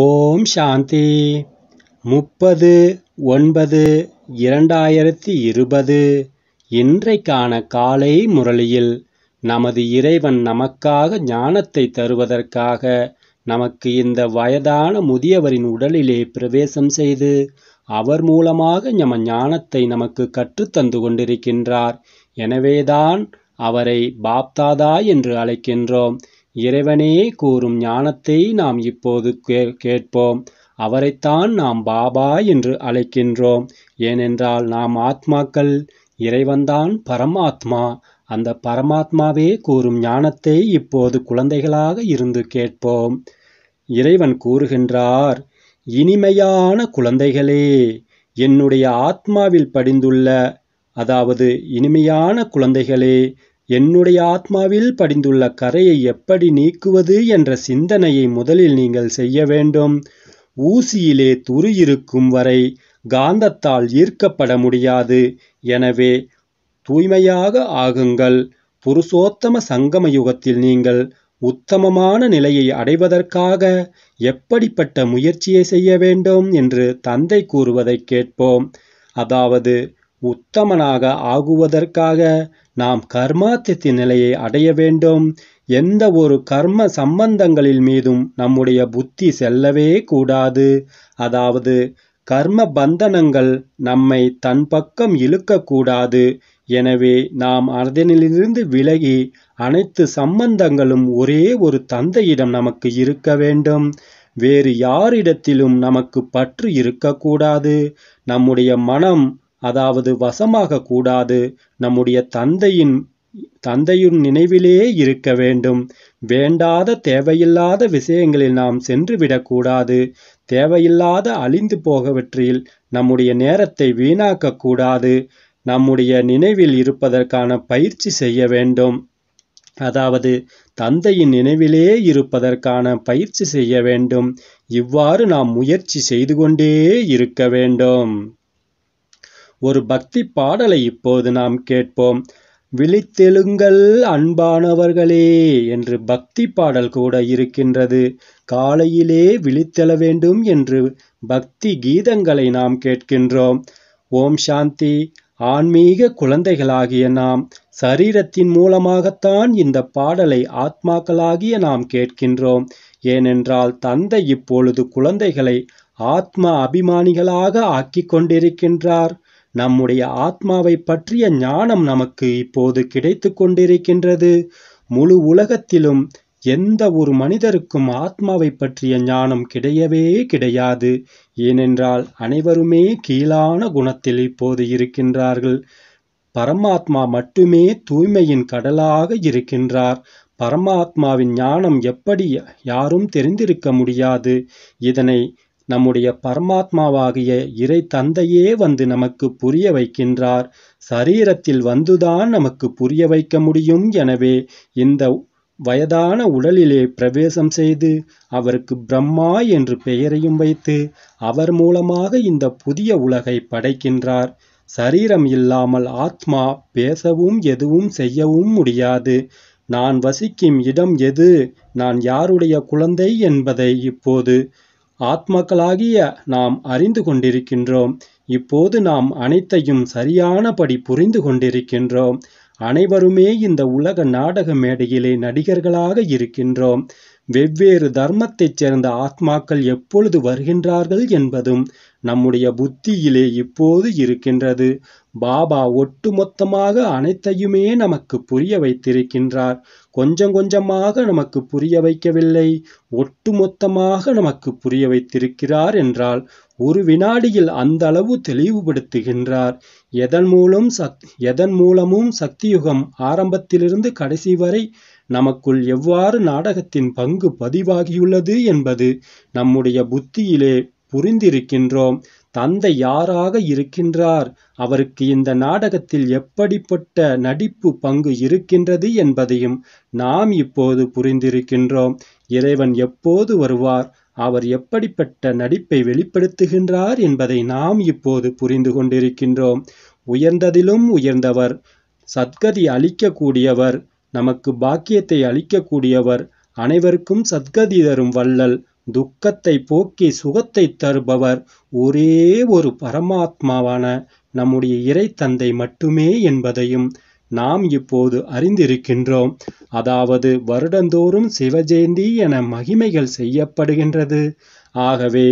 ஓம் சாந்தி முப்பது ஒன்பது இரண்டாயிரத்தி இருபது இன்றைக்கான காலை முரளியில் நமது இறைவன் நமக்காக ஞானத்தை தருவதற்காக நமக்கு இந்த வயதான முதியவரின் உடலிலே பிரவேசம் செய்து அவர் மூலமாக நம்ம ஞானத்தை நமக்கு கற்றுத்தந்து கொண்டிருக்கின்றார் எனவேதான் அவரை பாப்தாதா என்று அழைக்கின்றோம் இறைவனே கூறும் ஞானத்தை நாம் இப்போது கேட்போம் அவரைத்தான் நாம் பாபா என்று அழைக்கின்றோம் ஏனென்றால் நாம் ஆத்மாக்கள் இறைவன்தான் பரமாத்மா அந்த பரமாத்மாவே கூறும் ஞானத்தை இப்போது குழந்தைகளாக இருந்து கேட்போம் இறைவன் கூறுகின்றார் இனிமையான குழந்தைகளே என்னுடைய ஆத்மாவில் படிந்துள்ள அதாவது இனிமையான குழந்தைகளே என்னுடைய ஆத்மாவில் படிந்துள்ள கரையை எப்படி நீக்குவது என்ற சிந்தனையை முதலில் நீங்கள் செய்ய வேண்டும் ஊசியிலே துரு இருக்கும் வரை காந்தத்தால் ஈர்க்கப்பட முடியாது எனவே தூய்மையாக ஆகுங்கள் புருஷோத்தம சங்கம யுகத்தில் நீங்கள் உத்தமமான நிலையை அடைவதற்காக எப்படிப்பட்ட முயற்சியை செய்ய வேண்டும் என்று தந்தை கூறுவதை கேட்போம் அதாவது உத்தமனாக ஆகுவதற்காக நாம் கர்மாத்தியத்தின் நிலையை அடைய வேண்டும் எந்த ஒரு கர்ம சம்பந்தங்களில் மீதும் நம்முடைய புத்தி செல்லவே கூடாது அதாவது கர்ம பந்தனங்கள் நம்மை தன் பக்கம் இழுக்கக்கூடாது எனவே நாம் அதனிலிருந்து விலகி அனைத்து சம்பந்தங்களும் ஒரே ஒரு தந்தையிடம் நமக்கு இருக்க வேண்டும் வேறு யாரிடத்திலும் நமக்கு பற்று இருக்கக்கூடாது நம்முடைய மனம் அதாவது வசமாக கூடாது நம்முடைய தந்தையின் தந்தையின் நினைவிலே இருக்க வேண்டும் வேண்டாத தேவையில்லாத விஷயங்களில் நாம் சென்றுவிடக்கூடாது தேவையில்லாத அழிந்து போகவற்றில் நம்முடைய நேரத்தை வீணாக்கக்கூடாது நம்முடைய நினைவில் இருப்பதற்கான பயிற்சி செய்ய வேண்டும் அதாவது தந்தையின் நினைவிலே இருப்பதற்கான பயிற்சி செய்ய வேண்டும் இவ்வாறு நாம் முயற்சி செய்து கொண்டே இருக்க வேண்டும் ஒரு பக்தி பாடலை இப்போது நாம் கேட்போம் விழித்தெழுங்கள் அன்பானவர்களே என்று பக்தி பாடல் கூட இருக்கின்றது காலையிலே விழித்தெழ வேண்டும் என்று பக்தி கீதங்களை நாம் கேட்கின்றோம் ஓம் சாந்தி ஆன்மீக குழந்தைகளாகிய நாம் சரீரத்தின் மூலமாகத்தான் இந்த பாடலை ஆத்மாக்களாகிய நாம் கேட்கின்றோம் ஏனென்றால் தந்தை இப்பொழுது குழந்தைகளை ஆத்மா அபிமானிகளாக ஆக்கிக் கொண்டிருக்கின்றார் நம்முடைய ஆத்மாவை பற்றிய ஞானம் நமக்கு இப்போது கிடைத்து கொண்டிருக்கின்றது முழு உலகத்திலும் எந்த ஒரு மனிதருக்கும் ஆத்மாவை பற்றிய ஞானம் கிடையவே கிடையாது ஏனென்றால் அனைவருமே கீழான குணத்தில் இப்போது இருக்கின்றார்கள் பரமாத்மா மட்டுமே தூய்மையின் கடலாக இருக்கின்றார் பரமாத்மாவின் ஞானம் எப்படி யாரும் தெரிந்திருக்க முடியாது இதனை நம்முடைய பரமாத்மாவாகிய இறை தந்தையே வந்து நமக்கு புரிய வைக்கின்றார் சரீரத்தில் வந்துதான் நமக்கு புரிய வைக்க முடியும் எனவே இந்த வயதான உடலிலே பிரவேசம் செய்து அவருக்கு பிரம்மா என்று பெயரையும் வைத்து அவர் மூலமாக இந்த புதிய உலகை படைக்கின்றார் சரீரம் இல்லாமல் ஆத்மா பேசவும் எதுவும் செய்யவும் முடியாது நான் வசிக்கும் இடம் எது நான் யாருடைய குழந்தை என்பதை இப்போது ஆத்மாக்களாகிய நாம் அறிந்து கொண்டிருக்கின்றோம் இப்போது நாம் அனைத்தையும் சரியானபடி புரிந்து கொண்டிருக்கின்றோம் அனைவருமே இந்த உலக நாடக மேடையிலே நடிகர்களாக இருக்கின்றோம் வெவ்வேறு தர்மத்தைச் சேர்ந்த ஆத்மாக்கள் எப்பொழுது வருகின்றார்கள் என்பதும் நம்முடைய புத்தியிலே இப்போது இருக்கின்றது பாபா ஒட்டுமொத்தமாக அனைத்தையுமே நமக்கு புரிய வைத்திருக்கின்றார் கொஞ்சம் கொஞ்சமாக நமக்கு புரிய வைக்கவில்லை ஒட்டுமொத்தமாக நமக்கு புரிய வைத்திருக்கிறார் என்றால் ஒரு வினாடியில் அந்த அளவு தெளிவுபடுத்துகின்றார் எதன் மூலம் சக் எதன் மூலமும் சக்தியுகம் ஆரம்பத்திலிருந்து கடைசி வரை நமக்குள் எவ்வாறு நாடகத்தின் பங்கு பதிவாகியுள்ளது என்பது நம்முடைய புத்தியிலே புரிந்திருக்கின்றோம் தந்தை யாராக இருக்கின்றார் அவருக்கு இந்த நாடகத்தில் எப்படிப்பட்ட நடிப்பு பங்கு இருக்கின்றது என்பதையும் நாம் இப்போது புரிந்திருக்கின்றோம் இறைவன் எப்போது வருவார் அவர் எப்படிப்பட்ட நடிப்பை வெளிப்படுத்துகின்றார் என்பதை நாம் இப்போது புரிந்து கொண்டிருக்கின்றோம் உயர்ந்ததிலும் உயர்ந்தவர் சத்கதி அளிக்கக்கூடியவர் நமக்கு பாக்கியத்தை அளிக்கக்கூடியவர் அனைவருக்கும் சத்கதி தரும் வள்ளல் துக்கத்தை போக்கி சுகத்தை தருபவர் ஒரே ஒரு பரமாத்மாவான நம்முடைய இறை தந்தை மட்டுமே என்பதையும் நாம் இப்போது அறிந்திருக்கின்றோம் அதாவது வருடந்தோறும் சிவஜெயந்தி என மகிமைகள் செய்யப்படுகின்றது ஆகவே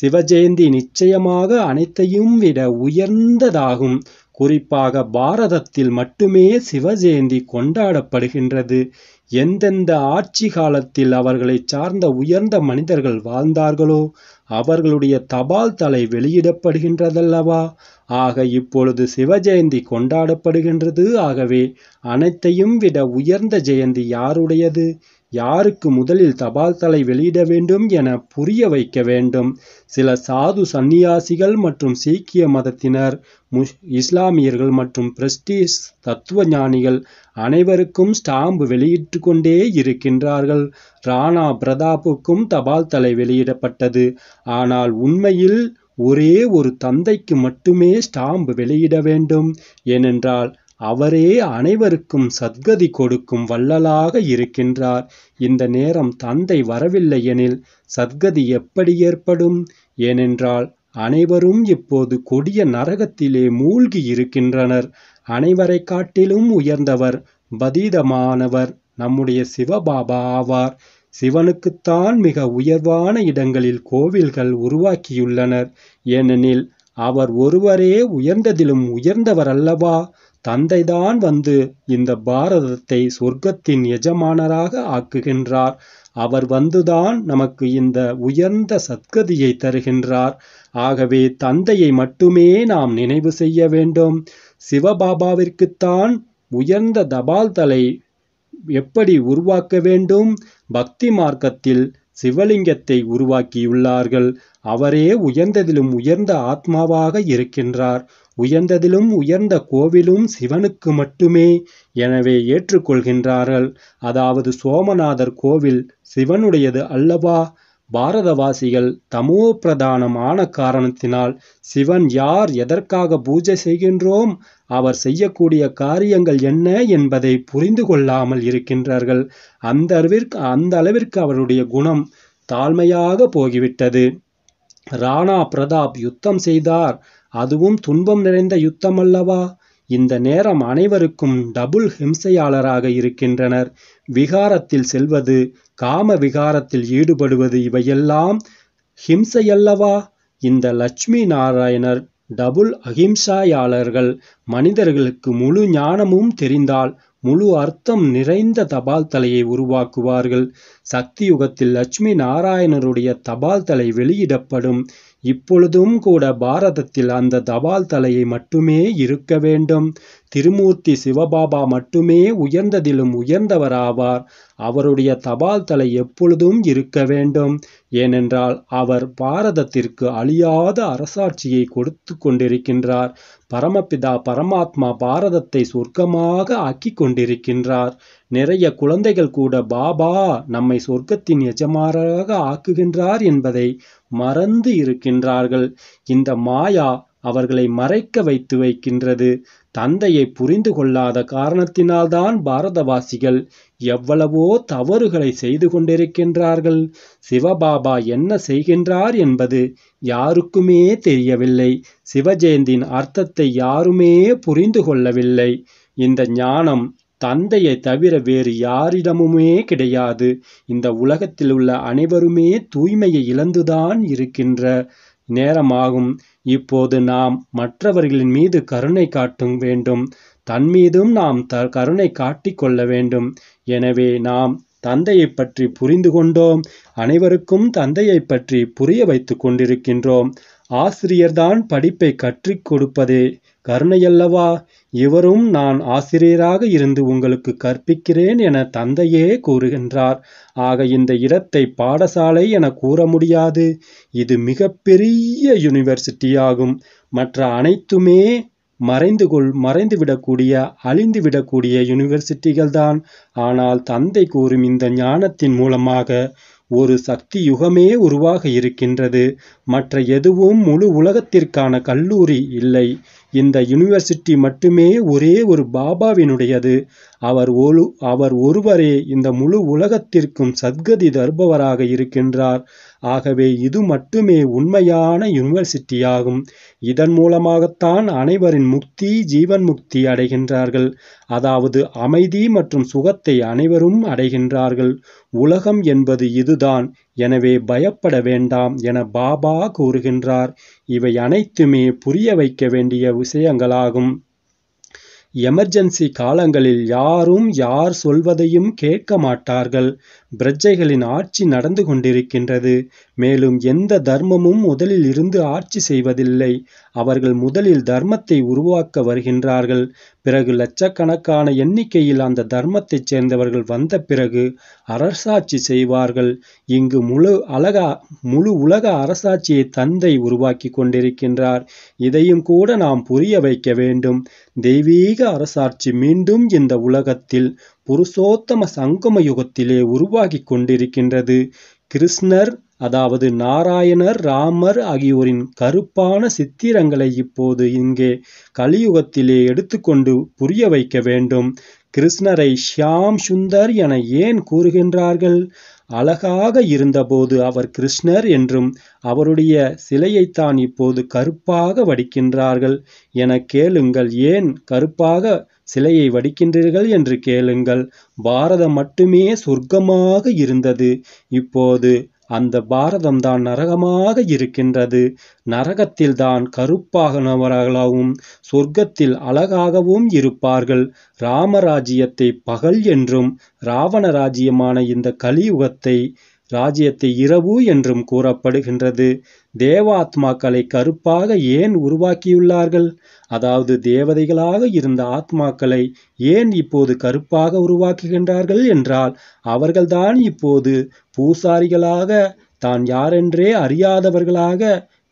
சிவஜெயந்தி நிச்சயமாக அனைத்தையும் விட உயர்ந்ததாகும் குறிப்பாக பாரதத்தில் மட்டுமே சிவஜெயந்தி கொண்டாடப்படுகின்றது எந்தெந்த ஆட்சி காலத்தில் அவர்களை சார்ந்த உயர்ந்த மனிதர்கள் வாழ்ந்தார்களோ அவர்களுடைய தபால் தலை வெளியிடப்படுகின்றதல்லவா ஆக இப்பொழுது சிவஜெயந்தி கொண்டாடப்படுகின்றது ஆகவே அனைத்தையும் விட உயர்ந்த ஜெயந்தி யாருடையது யாருக்கு முதலில் தபால் தலை வெளியிட வேண்டும் என புரிய வைக்க வேண்டும் சில சாது சந்நியாசிகள் மற்றும் சீக்கிய மதத்தினர் முஸ் இஸ்லாமியர்கள் மற்றும் பிரஸ்டீஸ் தத்துவ ஞானிகள் அனைவருக்கும் ஸ்டாம்பு வெளியிட்டு கொண்டே இருக்கின்றார்கள் ராணா பிரதாப்புக்கும் தபால் தலை வெளியிடப்பட்டது ஆனால் உண்மையில் ஒரே ஒரு தந்தைக்கு மட்டுமே ஸ்டாம்பு வெளியிட வேண்டும் ஏனென்றால் அவரே அனைவருக்கும் சத்கதி கொடுக்கும் வள்ளலாக இருக்கின்றார். இந்த நேரம் தந்தை வரவில்லையெனில் சத்கதி எப்படி ஏற்படும்? ஏனென்றால் அனைவரும் இப்போது கொடிய நரகத்திலே மூழ்கி இருக்கின்றனர். அனைவரைக் காட்டிலும் உயர்ந்தவர் பதீதமானவர் நம்முடைய சிவபாபா ஆவார். சிவனுக்குத்தான் மிக உயர்வான இடங்களில் கோவில்கள் உருவாக்கியுள்ளனர். ஏனெனில் அவர் ஒருவரே உயர்ந்ததிலும் உயர்ந்தவர் அல்லவா? தந்தைதான் வந்து இந்த பாரதத்தை சொர்க்கத்தின் எஜமானராக ஆக்குகின்றார் அவர் வந்துதான் நமக்கு இந்த உயர்ந்த சத்கதியை தருகின்றார் ஆகவே தந்தையை மட்டுமே நாம் நினைவு செய்ய வேண்டும் சிவபாபாவிற்குத்தான் உயர்ந்த தபால் தலை எப்படி உருவாக்க வேண்டும் பக்தி மார்க்கத்தில் சிவலிங்கத்தை உருவாக்கியுள்ளார்கள் அவரே உயர்ந்ததிலும் உயர்ந்த ஆத்மாவாக இருக்கின்றார் உயர்ந்ததிலும் உயர்ந்த கோவிலும் சிவனுக்கு மட்டுமே எனவே ஏற்றுக்கொள்கின்றார்கள். அதாவது சோமநாதர் கோவில் சிவனுடையது அல்லவா? பாரதவாசிகள் தமோ பிரதானமான காரணத்தினால் சிவன் யார் எதற்காக பூஜை செய்கின்றோம் அவர் செய்யக்கூடிய காரியங்கள் என்ன என்பதை புரிந்து கொள்ளாமல் இருக்கின்றார்கள். அந்த அந்த அளவிற்கு அவருடைய குணம் தாழ்மையாக போகிவிட்டது ராணா பிரதாப் யுத்தம் செய்தார். அதுவும் துன்பம் நிறைந்த யுத்தம் அல்லவா இந்த நேரம் அனைவருக்கும் டபுள் ஹிம்சையாளராக இருக்கின்றனர் விகாரத்தில் செல்வது காம விகாரத்தில் ஈடுபடுவது இவையெல்லாம் ஹிம்சையல்லவா இந்த லட்சுமி நாராயணர் டபுள் அகிம்சாயாளர்கள் மனிதர்களுக்கு முழு ஞானமும் தெரிந்தால் முழு அர்த்தம் நிறைந்த தபால் தலையை உருவாக்குவார்கள் சக்தி யுகத்தில் லட்சுமி நாராயணருடைய தபால் தலை வெளியிடப்படும் இப்பொழுதும் கூட பாரதத்தில் அந்த தபால் தலையை மட்டுமே இருக்க வேண்டும் திருமூர்த்தி சிவபாபா மட்டுமே உயர்ந்ததிலும் உயர்ந்தவராவார் அவருடைய தபால் தலை எப்பொழுதும் இருக்க வேண்டும் ஏனென்றால் அவர் பாரதத்திற்கு அழியாத அரசாட்சியை கொடுத்து கொண்டிருக்கின்றார் பரமபிதா பரமாத்மா பாரதத்தை சொர்க்கமாக ஆக்கி கொண்டிருக்கின்றார் நிறைய குழந்தைகள் கூட பாபா நம்மை சொர்க்கத்தின் எஜமானராக ஆக்குகின்றார் என்பதை மறந்து இருக்கின்றார்கள் இந்த மாயா அவர்களை மறைக்க வைத்து வைக்கின்றது தந்தையை புரிந்து கொள்ளாத காரணத்தினால்தான் பாரதவாசிகள் எவ்வளவோ தவறுகளை செய்து கொண்டிருக்கின்றார்கள் சிவபாபா என்ன செய்கின்றார் என்பது யாருக்குமே தெரியவில்லை சிவஜெயந்தின் அர்த்தத்தை யாருமே புரிந்து கொள்ளவில்லை இந்த ஞானம் தந்தையை தவிர வேறு யாரிடமுமே கிடையாது இந்த உலகத்தில் உள்ள அனைவருமே தூய்மையை இழந்துதான் இருக்கின்ற நேரமாகும் இப்போது நாம் மற்றவர்களின் மீது கருணை காட்டும் வேண்டும் தன் மீதும் நாம் த கருணை காட்டிக்கொள்ள வேண்டும் எனவே நாம் தந்தையை பற்றி புரிந்து கொண்டோம் அனைவருக்கும் தந்தையை பற்றி புரிய வைத்து கொண்டிருக்கின்றோம் ஆசிரியர்தான் படிப்பை கற்றுக் கொடுப்பதே கருணையல்லவா இவரும் நான் ஆசிரியராக இருந்து உங்களுக்கு கற்பிக்கிறேன் என தந்தையே கூறுகின்றார் ஆக இந்த இடத்தை பாடசாலை என கூற முடியாது இது மிக பெரிய யூனிவர்சிட்டியாகும் மற்ற அனைத்துமே மறைந்து கொள் மறைந்துவிடக்கூடிய அழிந்துவிடக்கூடிய யூனிவர்சிட்டிகள்தான் ஆனால் தந்தை கூறும் இந்த ஞானத்தின் மூலமாக ஒரு சக்தி யுகமே உருவாக இருக்கின்றது மற்ற எதுவும் முழு உலகத்திற்கான கல்லூரி இல்லை இந்த யூனிவர்சிட்டி மட்டுமே ஒரே ஒரு பாபாவினுடையது அவர் ஒரு அவர் ஒருவரே இந்த முழு உலகத்திற்கும் சத்கதி தருபவராக இருக்கின்றார் ஆகவே இது மட்டுமே உண்மையான யூனிவர்சிட்டியாகும் இதன் மூலமாகத்தான் அனைவரின் முக்தி ஜீவன் முக்தி அடைகின்றார்கள் அதாவது அமைதி மற்றும் சுகத்தை அனைவரும் அடைகின்றார்கள் உலகம் என்பது இதுதான் எனவே பயப்பட வேண்டாம் என பாபா கூறுகின்றார் இவை அனைத்துமே புரிய வைக்க வேண்டிய விஷயங்களாகும் எமர்ஜென்சி காலங்களில் யாரும் யார் சொல்வதையும் கேட்க மாட்டார்கள் பிரஜைகளின் ஆட்சி நடந்து கொண்டிருக்கின்றது மேலும் எந்த தர்மமும் முதலில் இருந்து ஆட்சி செய்வதில்லை அவர்கள் முதலில் தர்மத்தை உருவாக்க வருகின்றார்கள் பிறகு லட்சக்கணக்கான எண்ணிக்கையில் அந்த தர்மத்தைச் சேர்ந்தவர்கள் வந்த பிறகு அரசாட்சி செய்வார்கள் இங்கு முழு அழகா முழு உலக அரசாட்சியை தந்தை உருவாக்கி கொண்டிருக்கின்றார் இதையும் கூட நாம் புரிய வைக்க வேண்டும் தெய்வீக அரசாட்சி மீண்டும் இந்த உலகத்தில் புருஷோத்தம சங்கம யுகத்திலே உருவாகி கொண்டிருக்கின்றது. கிருஷ்ணர் அதாவது நாராயணர் ராமர் ஆகியோரின் கருப்பான சித்திரங்களை இப்போது இங்கே கலியுகத்திலே எடுத்துக்கொண்டு புரிய வைக்க வேண்டும். கிருஷ்ணரை ஷியாம் சுந்தர் என ஏன் கூறுகின்றார்கள்? அழகாக இருந்தபோது அவர் கிருஷ்ணர் என்றும் அவருடைய சிலையைத்தான் இப்போது கருப்பாக வடிக்கின்றார்கள் என கேளுங்கள் ஏன் கருப்பாக சிலையை வடிக்கின்றீர்கள் என்று கேளுங்கள் பாரதம் மட்டுமே சொர்க்கமாக இருந்தது இப்போது அந்த பாரதம்தான் நரகமாக இருக்கின்றது நரகத்தில் தான் கருப்பாகனவர்களாகவும் சொர்க்கத்தில் அழகாகவும் இருப்பார்கள் ராமராஜ்யத்தை பகல் என்றும் ராவண ராஜ்யமான இந்த கலியுகத்தை ராஜ்யத்தை இரவு என்றும் கூறப்படுகின்றது தேவாத்மாக்களை கருப்பாக ஏன் உருவாக்கியுள்ளார்கள் அதாவது தேவதைகளாக இருந்த ஆத்மாக்களை ஏன் இப்போது கருப்பாக உருவாக்குகின்றார்கள் என்றால் அவர்கள்தான் இப்போது பூசாரிகளாக தான் யாரென்றே அறியாதவர்களாக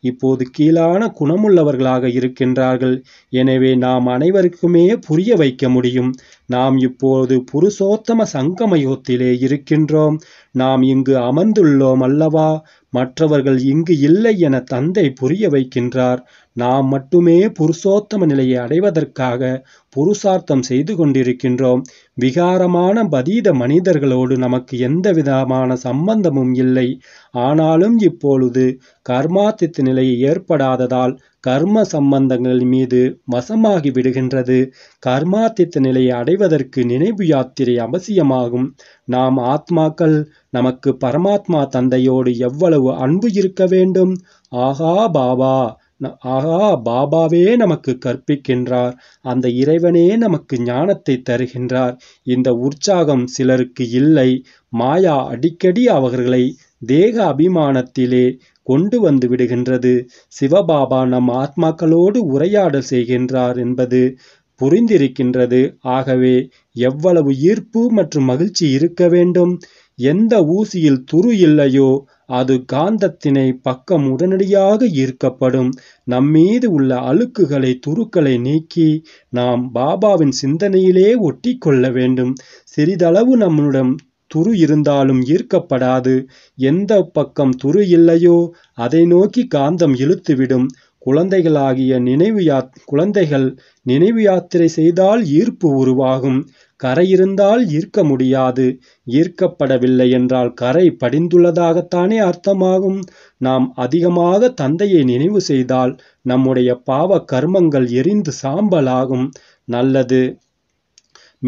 இப்போது கீழான குணமுள்ளவர்களாக இருக்கின்றார்கள் எனவே நாம் அனைவருக்குமே புரிய வைக்க முடியும் நாம் இப்போது புருஷோத்தம சங்கமயோத்திலே இருக்கின்றோம் நாம் இங்கு அமர்ந்துள்ளோம் அல்லவா மற்றவர்கள் இங்கு இல்லை என தந்தை புரிய வைக்கின்றார் நாம் மட்டுமே புருஷோத்தம நிலையை அடைவதற்காக புருஷார்த்தம் செய்து கொண்டிருக்கின்றோம் விகாரமான பதீத மனிதர்களோடு நமக்கு எந்த விதமான சம்பந்தமும் இல்லை ஆனாலும் இப்பொழுது கர்மாத்தித்த நிலையை ஏற்படாததால் கர்ம சம்பந்தங்கள் மீது வசமாகி விடுகின்றது கர்மாத்தித்த நிலையை அடைவதற்கு நினைவு யாத்திரை அவசியமாகும் நாம் ஆத்மாக்கள் நமக்கு பரமாத்மா தந்தையோடு எவ்வளவு அன்பு இருக்க வேண்டும் ஆகா பாபா ஆகா பாபாவே நமக்கு கற்பிக்கின்றார் அந்த இறைவனே நமக்கு ஞானத்தை தருகின்றார் இந்த உற்சாகம் சிலருக்கு இல்லை மாயா அடிக்கடி அவர்களை தேக அபிமானத்திலே கொண்டு வந்து விடுகின்றது சிவபாபா நம் ஆத்மாக்களோடு உரையாடல் செய்கின்றார் என்பது புரிந்திருக்கின்றது ஆகவே எவ்வளவு ஈர்ப்பு மற்றும் மகிழ்ச்சி இருக்க வேண்டும் எந்த ஊசியில் துரு இல்லையோ அது காந்தத்தினை பக்கம் உடனடியாக ஈர்க்கப்படும் நம்மீது உள்ள அழுக்குகளை துருக்களை நீக்கி நாம் பாபாவின் சிந்தனையிலே ஒட்டி கொள்ள வேண்டும் சிறிதளவு நம்முடன் துரு இருந்தாலும் ஈர்க்கப்படாது. எந்த பக்கம் துரு இல்லையோ அதை நோக்கி காந்தம் இழுத்துவிடும். குழந்தைகளாகிய நினைவு யாத் குழந்தைகள் நினைவு யாத்திரை செய்தால் ஈர்ப்பு உருவாகும். கரை இருந்தால் ஈர்க்க முடியாது. ஈர்க்கப்படவில்லை என்றால் கரை படிந்துள்ளதாகத்தானே அர்த்தமாகும். நாம் அதிகமாக தந்தையை நினைவு செய்தால் நம்முடைய பாவ கர்மங்கள் எரிந்து சாம்பலாகும். நல்லது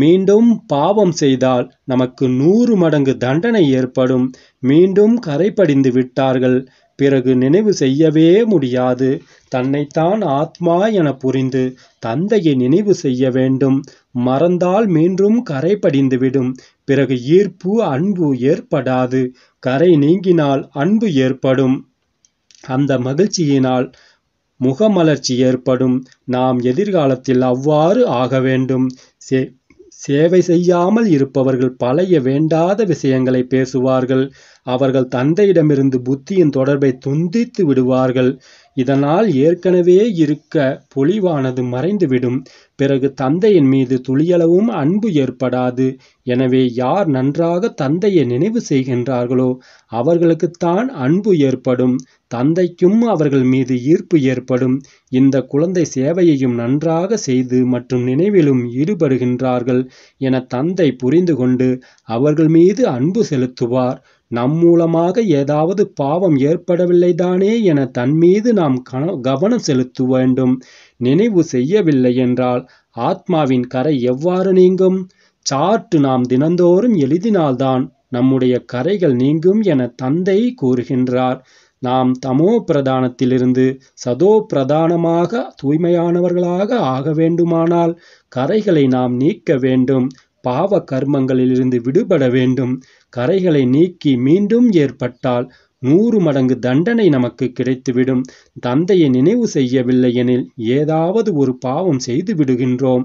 மீண்டும் பாவம் செய்தால் நமக்கு நூறு மடங்கு தண்டனை ஏற்படும் மீண்டும் கரை படிந்து விட்டார்கள் பிறகு நினைவு செய்யவே முடியாது தன்னைத்தான் ஆத்மா என புரிந்து தந்தையை நினைவு செய்ய வேண்டும் மறந்தால் மீண்டும் கரை படிந்துவிடும் பிறகு ஈர்ப்பு அன்பு ஏற்படாது கரை நீங்கினால் அன்பு ஏற்படும் அந்த மகிழ்ச்சியினால் முகமலர்ச்சி ஏற்படும் நாம் எதிர்காலத்தில் அவ்வாறு ஆக வேண்டும் சேவை செய்யாமல் இருப்பவர்கள் பழைய வேண்டாத விஷயங்களை பேசுவார்கள் அவர்கள் தந்தையிடமிருந்து புத்தியின் தொடர்பை துண்டித்து விடுவார்கள் இதனால் ஏற்கனவே இருக்க பொலிவானது மறைந்துவிடும் பிறகு தந்தையின் மீது துளியளவும் அன்பு ஏற்படாது எனவே யார் நன்றாக தந்தையை நினைவு செய்கின்றார்களோ அவர்களுக்குத்தான் அன்பு ஏற்படும் தந்தைக்கும் அவர்கள் மீது ஈர்ப்பு ஏற்படும் இந்த குழந்தை சேவையையும் நன்றாக செய்து மற்றும் நினைவிலும் ஈடுபடுகின்றார்கள் என தந்தை புரிந்து கொண்டு அவர்கள் மீது அன்பு செலுத்துவார் நம் மூலமாக ஏதாவது பாவம் ஏற்படவில்லைதானே என தன்மீது நாம் கவனம் செலுத்த வேண்டும் நினைவு செய்யவில்லை என்றால் ஆத்மாவின் கரை எவ்வாறு நீங்கும் சாட்டு நாம் தினந்தோறும் எழுதினால்தான் நம்முடைய கரைகள் நீங்கும் என தந்தை கூறுகின்றார் நாம் தமோ பிரதானத்திலிருந்து சதோ பிரதானமாக தூய்மையானவர்களாக ஆக வேண்டுமானால் கரைகளை நாம் நீக்க வேண்டும் பாவ கர்மங்களிலிருந்து விடுபட வேண்டும் கரைகளை நீக்கி மீண்டும் ஏற்பட்டால் நூறு மடங்கு தண்டனை நமக்கு கிடைத்துவிடும் தந்தையை நினைவு செய்யவில்லை எனில் ஏதாவது ஒரு பாவம் செய்து விடுகின்றோம்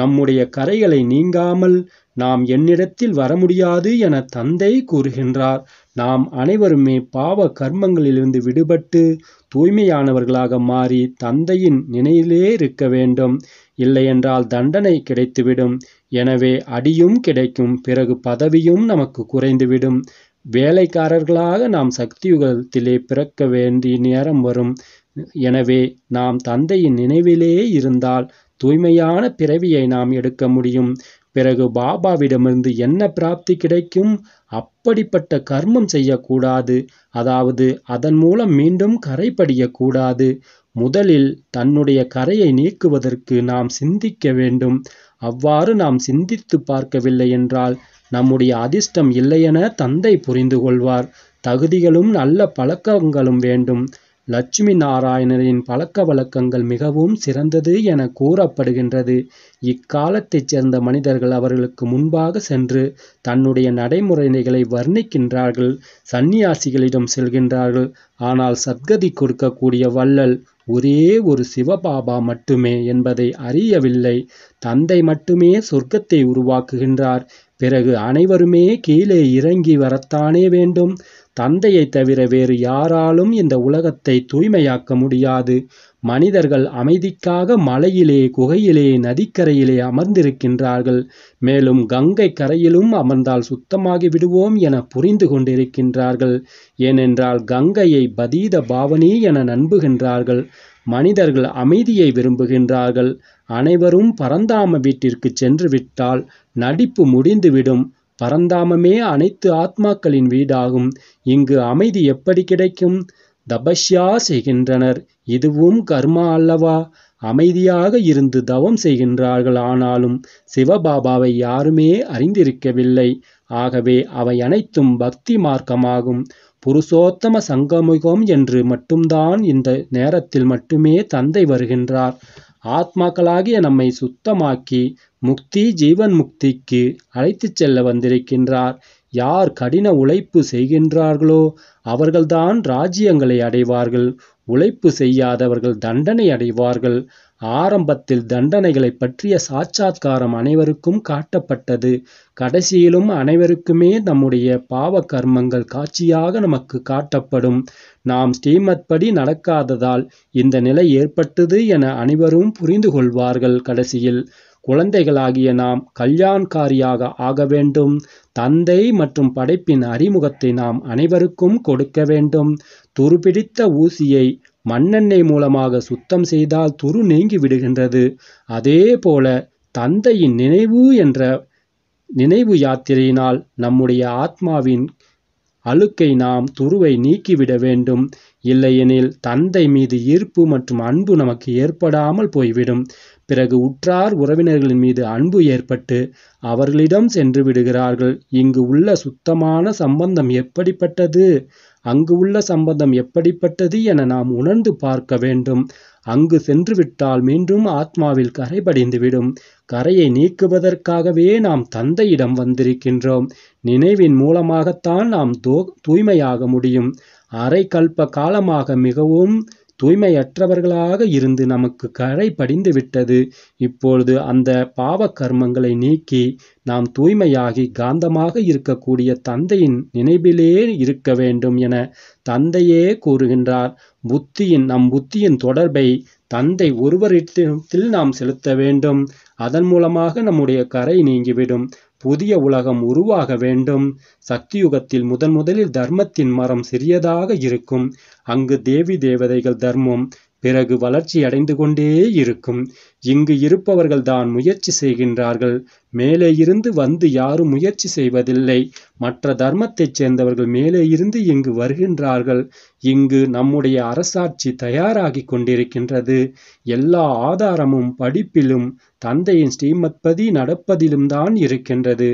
நம்முடைய கரைகளை நீங்காமல் நாம் என்னிடத்தில் வர முடியாது என தந்தை கூறுகின்றார் நாம் அனைவருமே பாவ கர்மங்களிலிருந்து விடுபட்டு தூய்மையானவர்களாக மாறி தந்தையின் நினையிலே இருக்க வேண்டும் இல்லையென்றால் தண்டனை கிடைத்துவிடும் எனவே அடியும் கிடைக்கும் பிறகு பதவியும் நமக்கு குறைந்துவிடும் வேலைக்காரர்களாக நாம் சக்தியுகத்திலே பிறக்க வேண்டிய நேரம் வரும் எனவே நாம் தந்தையின் நினைவிலே இருந்தால் தூய்மையான பிறவியை நாம் எடுக்க முடியும் பிறகு பாபாவிடமிருந்து என்ன பிராப்தி கிடைக்கும் அப்படிப்பட்ட கர்மம் செய்யக்கூடாது அதாவது அதன் மூலம் மீண்டும் கரைப்படியக்கூடாது முதலில் தன்னுடைய கரையை நீக்குவதற்கு நாம் சிந்திக்க வேண்டும் அவ்வாறு நாம் சிந்தித்து பார்க்கவில்லை என்றால் நம்முடைய அதிர்ஷ்டம் இல்லையென தந்தை புரிந்து கொள்வார் தகுதிகளும் நல்ல பழக்கங்களும் வேண்டும் லட்சுமி நாராயணரின் பழக்க வழக்கங்கள் மிகவும் சிறந்தது என கூறப்படுகின்றது இக்காலத்தைச் சேர்ந்த மனிதர்கள் அவர்களுக்கு முன்பாக சென்று தன்னுடைய நடைமுறைகளை வர்ணிக்கின்றார்கள் சந்நியாசிகளிடம் செல்கின்றார்கள் ஆனால் சத்கதி கொடுக்கக்கூடிய வள்ளல் ஒரே ஒரு சிவபாபா மட்டுமே என்பதை அறியவில்லை தந்தை மட்டுமே சொர்க்கத்தை உருவாக்குகின்றார் பிறகு அனைவருமே கீழே இறங்கி வரத்தானே வேண்டும் தந்தையை தவிர வேறு யாராலும் இந்த உலகத்தை தூய்மையாக்க முடியாது மனிதர்கள் அமைதிக்காக மலையிலே குகையிலே நதிக்கரையிலே அமர்ந்திருக்கின்றார்கள் மேலும் கங்கை கரையிலும் அமர்ந்தால் சுத்தமாகி விடுவோம் என புரிந்து கொண்டிருக்கின்றார்கள் ஏனென்றால் கங்கையை பதீத பாவனி என நம்புகின்றார்கள் மனிதர்கள் அமைதியை விரும்புகின்றார்கள் அனைவரும் பரந்தாம வீட்டிற்கு சென்றுவிட்டால் நடிப்பு முடிந்துவிடும் பரந்தாமமே அனைத்து ஆத்மாக்களின் வீடாகும் இங்கு அமைதி எப்படி கிடைக்கும் தபஸ்யா செய்கின்றனர் இதுவும் கர்மா அல்லவா அமைதியாக இருந்து தவம் செய்கின்றார்கள் ஆனாலும் சிவபாபாவை யாருமே அறிந்திருக்கவில்லை ஆகவே அவை அனைத்தும் பக்தி மார்க்கமாகும் புருஷோத்தம சங்கமுகம் என்று மட்டும்தான் இந்த நேரத்தில் மட்டுமே தந்தை வருகின்றார் ஆத்மாக்களாகிய நம்மை சுத்தமாக்கி முக்தி ஜீவன் முக்திக்கு அழைத்துச் செல்ல வந்திருக்கின்றார் யார் கடின உழைப்பு செய்கின்றார்களோ அவர்கள்தான் ராஜ்யங்களை அடைவார்கள் உழைப்பு செய்யாதவர்கள் தண்டனை அடைவார்கள் ஆரம்பத்தில் தண்டனைகளை பற்றிய சாட்சாத்காரம் அனைவருக்கும் காட்டப்பட்டது. கடைசியிலும் அனைவருக்குமே நம்முடைய பாவ கர்மங்கள் காட்சியாக நமக்கு காட்டப்படும். நாம் ஸ்ரீமத்படி நடக்காததால் இந்த நிலை ஏற்பட்டது என அனைவரும் புரிந்து கொள்வார்கள் கடைசியில். குழந்தைகளாகிய நாம் கல்யாண்காரியாக ஆக வேண்டும். தந்தை மற்றும் படைப்பின் அறிமுகத்தை நாம் அனைவருக்கும் கொடுக்க வேண்டும். துருப்பிடித்த ஊசியை மண்ணெண்ணெய் மூலமாக சுத்தம் செய்தால் துரு நீங்கி விடுகின்றது அதே போல தந்தையின் நினைவு என்ற நினைவு யாத்திரையினால் நம்முடைய ஆத்மாவின் அழுக்கை நாம் துருவை நீக்கிவிட வேண்டும் இல்லையெனில் தந்தை மீது ஈர்ப்பு மற்றும் அன்பு நமக்கு ஏற்படாமல் போய்விடும் பிறகு உற்றார் உறவினர்களின் மீது அன்பு ஏற்பட்டு அவர்களிடம் சென்று விடுகிறார்கள் இங்கு உள்ள சுத்தமான சம்பந்தம் எப்படிப்பட்டது அங்கு உள்ள சம்பந்தம் எப்படிப்பட்டது என நாம் உணர்ந்து பார்க்க வேண்டும் அங்கு சென்றுவிட்டால் மீண்டும் ஆத்மாவில் கரை படிந்துவிடும் கரையை நீக்குவதற்காகவே நாம் தந்தையிடம் வந்திருக்கின்றோம் நினைவின் மூலமாகத்தான் நாம் தூய்மையாக முடியும் அரை கல்ப காலமாக மிகவும் தூய்மையற்றவர்களாக இருந்து நமக்கு கரை படிந்து விட்டது இப்பொழுது அந்த பாவ கர்மங்களை நீக்கி நாம் தூய்மையாகி காந்தமாக இருக்கக்கூடிய தந்தையின் நினைவிலே இருக்க வேண்டும் என தந்தையே கூறுகின்றார் புத்தியின் நம் புத்தியின் தொடர்பை தந்தை ஒருவரிடத்தில் நாம் செலுத்த வேண்டும் அதன் மூலமாக நம்முடைய கரை நீங்கிவிடும் புதிய உலகம் உருவாக வேண்டும் சக்தியுகத்தில் முதன் முதலில் தர்மத்தின் மரம் சிறியதாக இருக்கும் அங்கு தேவி தேவதைகள் தர்மம் பிறகு வளர்ச்சி அடைந்து கொண்டே இருக்கும் இங்கு இருப்பவர்கள்தான் முயற்சி செய்கின்றார்கள் மேலே இருந்து வந்து யாரும் முயற்சி செய்வதில்லை மற்ற தர்மத்தைச் சேர்ந்தவர்கள் மேலே இருந்து இங்கு வருகின்றார்கள் இங்கு நம்முடைய அரசாட்சி தயாராகி கொண்டிருக்கின்றது எல்லா ஆதாரமும் படிப்பிலும் தந்தையின் ஸ்ரீமத்பதி நடப்பதிலும் தான் இருக்கின்றது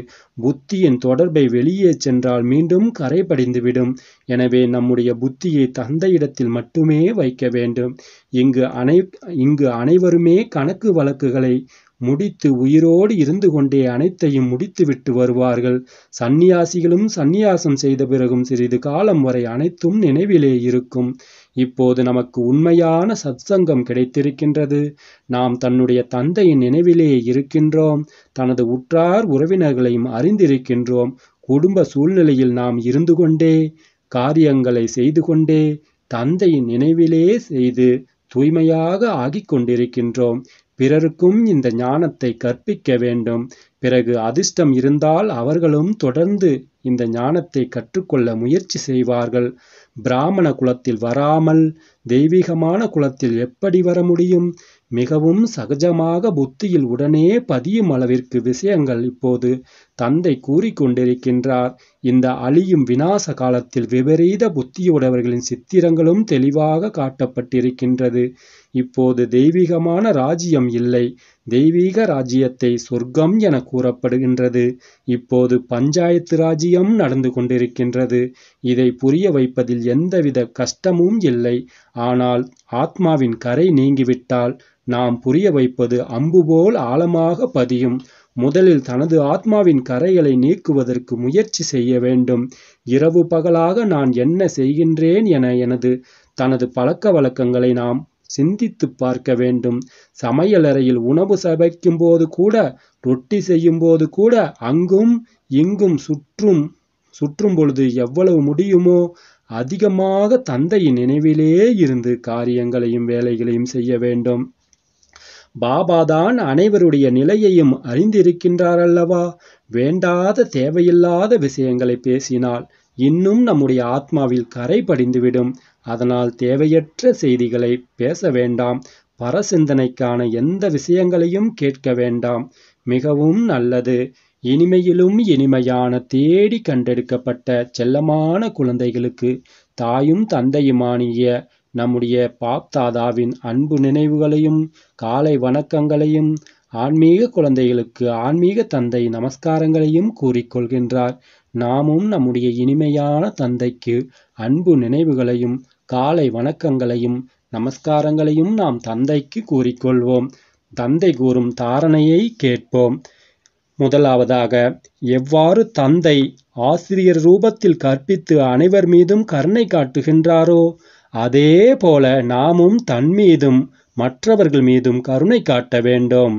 புத்தியின் தொடர்பை வெளியே சென்றால் மீண்டும் கரைபடிந்துவிடும் எனவே நம்முடைய புத்தியை தந்தையிடத்தில் மட்டுமே வைக்க வேண்டும் இங்கு அனை இங்கு அனைவருமே கணக்கு வழக்குகளை முடித்து உயிரோடு இருந்து கொண்டே அனைத்தையும் முடித்துவிட்டு வருவார்கள் சந்நியாசிகளும் சந்நியாசம் செய்த பிறகும் சிறிது காலம் வரை அனைத்தும் நினைவிலே இருக்கும் இப்போது நமக்கு உண்மையான சத்சங்கம் கிடைத்திருக்கின்றது நாம் தன்னுடைய தந்தையின் நினைவிலே இருக்கின்றோம் தனது உற்றார் உறவினர்களையும் அறிந்திருக்கின்றோம் குடும்ப சூழ்நிலையில் நாம் இருந்து கொண்டே காரியங்களை செய்து கொண்டே தந்தையின் நினைவிலே செய்து தூய்மையாக ஆகிக் கொண்டிருக்கின்றோம் பிறருக்கும் இந்த ஞானத்தை கற்பிக்க வேண்டும் பிறகு அதிர்ஷ்டம் இருந்தால் அவர்களும் தொடர்ந்து இந்த ஞானத்தை கற்றுக்கொள்ள முயற்சி செய்வார்கள் பிராமண குலத்தில் வராமல் தெய்வீகமான குலத்தில் எப்படி வர முடியும் மிகவும் சகஜமாக புத்தியில் உடனே பதியும் அளவிற்கு விஷயங்கள் இப்போது தந்தை கூறிக்கொண்டிருக்கின்றார் இந்த அழியும் விநாச காலத்தில் விபரீத புத்தியுடையவர்களின் சித்திரங்களும் தெளிவாக காட்டப்பட்டிருக்கின்றது இப்போது தெய்வீகமான ராஜ்யம் இல்லை தெய்வீக ராஜ்யத்தை சொர்க்கம் என கூறப்படுகின்றது இப்போது பஞ்சாயத்து ராஜ்யம் நடந்து கொண்டிருக்கின்றது இதை புரிய வைப்பதில் எந்தவித கஷ்டமும் இல்லை ஆனால் ஆத்மாவின் கரை நீங்கிவிட்டால் நாம் புரிய வைப்பது அம்புபோல் ஆழமாக பதியும் முதலில் தனது ஆத்மாவின் கரைகளை நீக்குவதற்கு முயற்சி செய்ய வேண்டும் இரவு பகலாக நான் என்ன செய்கின்றேன் என எனது தனது பழக்க வழக்கங்களை நாம் சிந்தித்து பார்க்க வேண்டும் சமையலறையில் உணவு சபைக்கும் போது கூட ரொட்டி செய்யும் போது கூட அங்கும் இங்கும் சுற்றும் சுற்றும் பொழுது எவ்வளவு முடியுமோ அதிகமாக தந்தையின் நினைவிலே இருந்து காரியங்களையும் வேலைகளையும் செய்ய வேண்டும் பாபாதான் அனைவருடைய நிலையையும் அறிந்திருக்கின்றாரல்லவா வேண்டாத தேவையில்லாத விஷயங்களை பேசினால் இன்னும் நம்முடைய ஆத்மாவில் கரை படிந்துவிடும் அதனால் தேவையற்ற செய்திகளை பேச வேண்டாம் பரசிந்தனைக்கான எந்த விஷயங்களையும் கேட்க வேண்டாம் மிகவும் நல்லது இனிமையிலும் இனிமையான தேடி கண்டெடுக்கப்பட்ட செல்லமான குழந்தைகளுக்கு தாயும் தந்தையுமானிய நம்முடைய பாப்தாதாவின் அன்பு நினைவுகளையும் காலை வணக்கங்களையும் ஆன்மீக குழந்தைகளுக்கு ஆன்மீக தந்தை நமஸ்காரங்களையும் கூறிக்கொள்கின்றார் நாமும் நம்முடைய இனிமையான தந்தைக்கு அன்பு நினைவுகளையும் காலை வணக்கங்களையும் நமஸ்காரங்களையும் நாம் தந்தைக்கு கூறிக்கொள்வோம் தந்தை கூறும் தாரணையை கேட்போம் முதலாவதாக எவ்வாறு தந்தை ஆசிரியர் ரூபத்தில் கற்பித்து அனைவர் மீதும் கருணை காட்டுகின்றாரோ அதே போல நாமும் தன் மீதும் மற்றவர்கள் மீதும் கருணை காட்ட வேண்டும்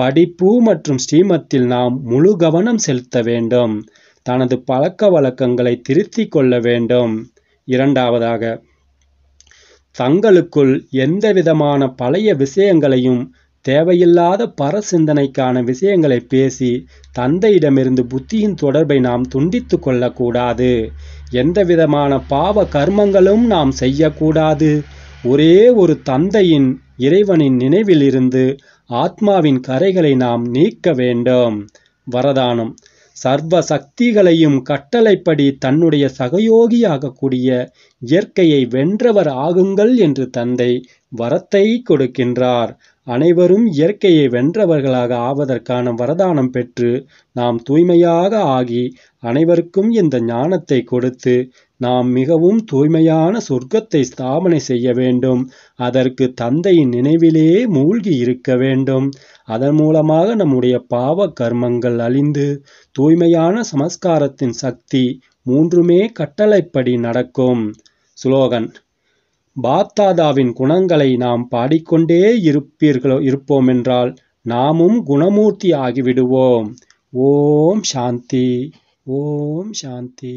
படிப்பு மற்றும் ஸ்ரீமத்தில் நாம் முழு கவனம் செலுத்த வேண்டும் தனது பழக்க வழக்கங்களை திருத்தி கொள்ள வேண்டும் இரண்டாவதாக தங்களுக்குள் எந்த விதமான பழைய விஷயங்களையும் தேவையில்லாத பர சிந்தனைக்கான விஷயங்களை பேசி தந்தையிடமிருந்து புத்தியின் தொடர்பை நாம் துண்டித்து கொள்ளக்கூடாது எந்தவிதமான பாவ கர்மங்களும் நாம் செய்யக்கூடாது ஒரே ஒரு தந்தையின் இறைவனின் நினைவிலிருந்து ஆத்மாவின் கரைகளை நாம் நீக்க வேண்டும் வரதானம் சர்வ சக்திகளையும் கட்டளைப்படி தன்னுடைய சகயோகியாகக்கூடிய இயற்கையை வென்றவர் ஆகுங்கள் என்று தந்தை வரத்தை கொடுக்கின்றார் அனைவரும் இயற்கையை வென்றவர்களாக ஆவதற்கான வரதானம் பெற்று நாம் தூய்மையாக ஆகி அனைவருக்கும் இந்த ஞானத்தை கொடுத்து நாம் மிகவும் தூய்மையான சொர்க்கத்தை ஸ்தாபனை செய்ய வேண்டும் அதற்கு தந்தையின் நினைவிலே மூழ்கி இருக்க வேண்டும் அதன் மூலமாக நம்முடைய பாவ கர்மங்கள் அழிந்து தூய்மையான சமஸ்காரத்தின் சக்தி மூன்றுமே கட்டளைப்படி நடக்கும் ஸ்லோகன் பாப்தாதாவின் குணங்களை நாம் பாடிக்கொண்டே இருப்பீர்களோ இருப்போம் என்றால் நாமும் குணமூர்த்தி ஆகிவிடுவோம் ஓம் சாந்தி ஓம் சாந்தி